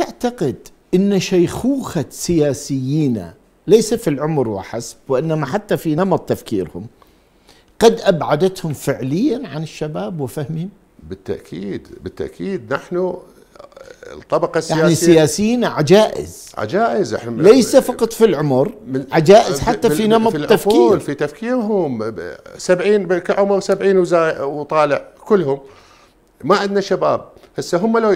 تعتقد أن شيخوخة سياسيين ليس في العمر وحسب وإنما حتى في نمط تفكيرهم قد أبعدتهم فعليا عن الشباب وفهمهم بالتأكيد بالتأكيد نحن الطبقة يعني السياسية يعني سياسيين عجائز عجائز احنا ليس فقط في العمر عجائز حتى في نمط التفكير في تفكيرهم 70 كعمر 70 وطالع كلهم ما عندنا شباب هسه هم لو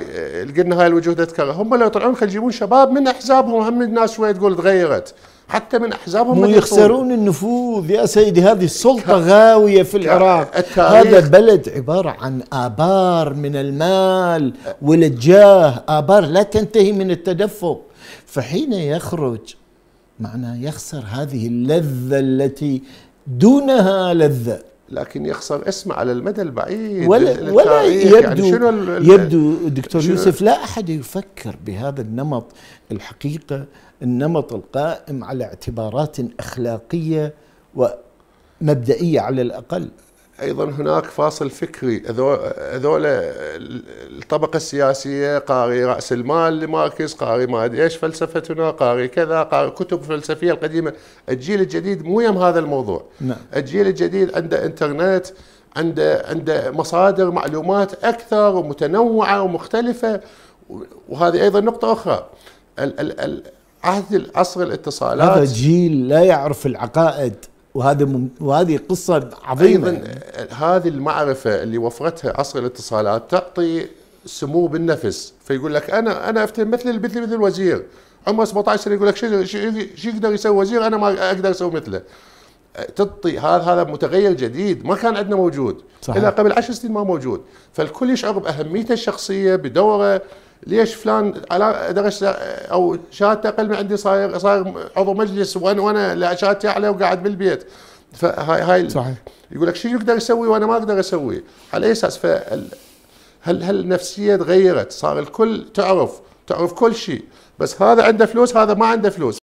لقينا هاي الوجوه تذكرها هم لو يطلعون خل يجيبون شباب من احزابهم هم الناس شويه تقول تغيرت حتى من احزابهم مو يخسرون النفوذ يا سيدي هذه السلطه غاويه في العراق هذا بلد عباره عن ابار من المال والجاه ابار لا تنتهي من التدفق فحين يخرج معناه يخسر هذه اللذه التي دونها لذه لكن يخسر اسمه على المدى البعيد ولا, ولا يبدو يعني شنو يبدو دكتور شنو يوسف لا احد يفكر بهذا النمط الحقيقه النمط القائم على اعتبارات اخلاقيه ومبدئيه على الاقل ايضا هناك فاصل فكري هذول الطبقه السياسيه قاري راس المال لماركس قاري ما ادري ايش فلسفتنا قاري كذا قاري كتب فلسفيه القديمه الجيل الجديد مو يم هذا الموضوع نعم. الجيل الجديد عنده انترنت عنده عنده مصادر معلومات اكثر ومتنوعه ومختلفه وهذه ايضا نقطه اخرى ال ال ال عهد عصر الاتصالات هذا جيل لا يعرف العقائد وهذا مم... وهذه قصه عظيمه ايضا هذه المعرفه اللي وفرتها عصر الاتصالات تعطي سمو بالنفس فيقول لك انا انا أفتهم مثل مثل مثل الوزير عمره 17 سنه يقول لك شو شو يقدر يسوي وزير انا ما اقدر اسوي مثله تعطي هذا هذا متغير جديد ما كان عندنا موجود صحيح. الا قبل 10 سنين ما موجود فالكل يشعر باهميته الشخصيه بدوره ليش فلان على درجه او شهادته اقل من عندي صاير صاير عضو مجلس وانا وانا شهادتي اعلى وقاعد بالبيت فهاي هاي صحيح يقول لك شو يقدر يسوي وانا ما اقدر اسوي على اي اساس فهل هل النفسيه تغيرت صار الكل تعرف تعرف كل شيء بس هذا عنده فلوس هذا ما عنده فلوس